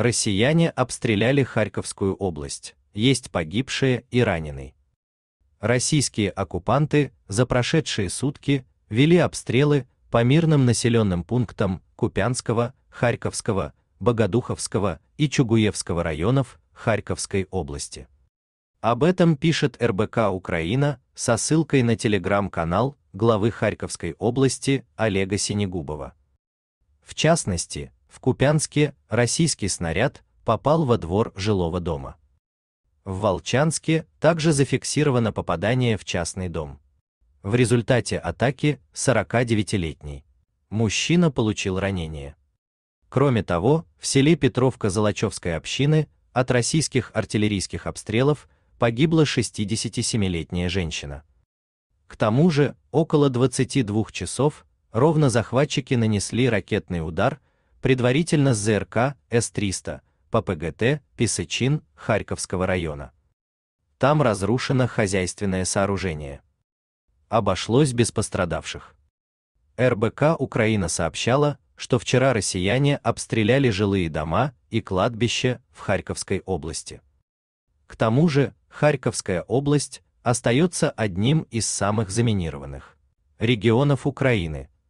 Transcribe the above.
Россияне обстреляли Харьковскую область, есть погибшие и раненые. Российские оккупанты за прошедшие сутки вели обстрелы по мирным населенным пунктам Купянского, Харьковского, Богодуховского и Чугуевского районов Харьковской области. Об этом пишет РБК Украина со ссылкой на телеграм-канал главы Харьковской области Олега Синегубова. В частности, в Купянске российский снаряд попал во двор жилого дома. В Волчанске также зафиксировано попадание в частный дом. В результате атаки 49-летний мужчина получил ранение. Кроме того, в селе Петровка Золочевской общины от российских артиллерийских обстрелов погибла 67-летняя женщина. К тому же, около 22 часов ровно захватчики нанесли ракетный удар предварительно с ЗРК С-300 ППГТ ПГТ Харьковского района. Там разрушено хозяйственное сооружение. Обошлось без пострадавших. РБК Украина сообщала, что вчера россияне обстреляли жилые дома и кладбище в Харьковской области. К тому же, Харьковская область остается одним из самых заминированных регионов Украины,